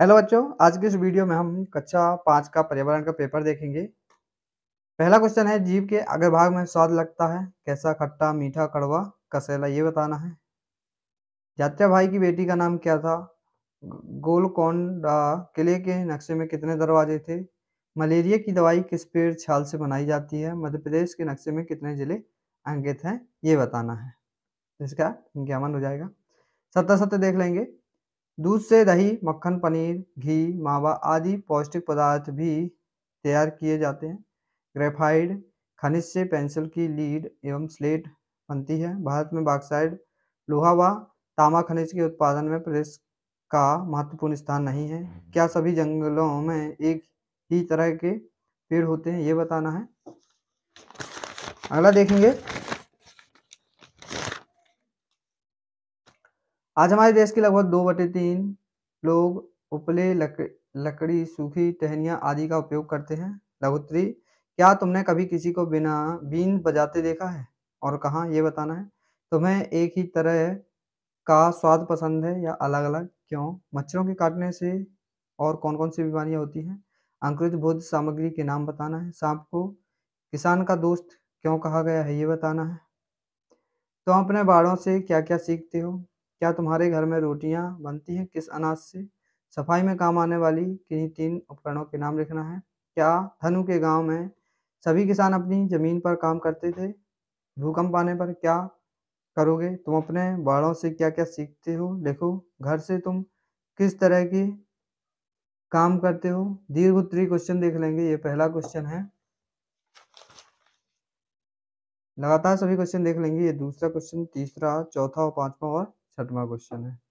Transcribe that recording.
Hello बच्चों आज के इस वीडियो में हम कक्षा पाँच का पर्यावरण का पेपर देखेंगे पहला क्वेश्चन है जीव के भाग में स्वाद लगता है कैसा खट्टा मीठा कड़वा कसैला ये बताना है जात्या भाई की बेटी का नाम क्या था गोलकोंडा किले के नक्शे में कितने दरवाजे थे मलेरिया की दवाई किस पेड़ छाल से बनाई जाती है मध्य प्रदेश के नक्शे में कितने जिले अंकित हैं ये बताना है इसका ज्ञामन हो जाएगा सत्ता सत्य देख लेंगे दूध से दही मक्खन पनीर घी मावा आदि पौष्टिक पदार्थ भी तैयार किए जाते हैं ग्रेफाइड खनिज से पेंसिल की लीड एवं स्लेट बनती है भारत में बाक्साइड लोहा व तामा खनिज के उत्पादन में प्रदेश का महत्वपूर्ण स्थान नहीं है हम्म। क्या सभी जंगलों में एक ही तरह के पेड़ होते हैं ये बताना है अगला देखेंगे आज हमारे देश के लगभग दो बटे तीन लोग उपले लक, लकड़ी सूखी टहनिया आदि का उपयोग करते हैं लघुत्री क्या तुमने कभी किसी को बिना बीन बजाते देखा है और कहा ये बताना है तुम्हें एक ही तरह का स्वाद पसंद है या अलग अलग क्यों मच्छरों के काटने से और कौन कौन सी बीमारियां होती हैं अंकुरित भोज्य सामग्री के नाम बताना है सांप को किसान का दोस्त क्यों कहा गया है ये बताना है तो अपने बाड़ों से क्या क्या सीखते हो क्या तुम्हारे घर में रोटियां बनती हैं किस अनाज से सफाई में काम आने वाली किन्हीं तीन उपकरणों के नाम लिखना है क्या धनु के गांव में सभी किसान अपनी जमीन पर काम करते थे भूकंप आने पर क्या करोगे तुम अपने बड़ों से क्या क्या सीखते हो देखो घर से तुम किस तरह के काम करते हो दीर्घ उत्तरी क्वेश्चन देख लेंगे ये पहला क्वेश्चन है लगातार सभी क्वेश्चन देख लेंगे ये दूसरा क्वेश्चन तीसरा चौथा और पांचवा और छठवा क्वेश्चन है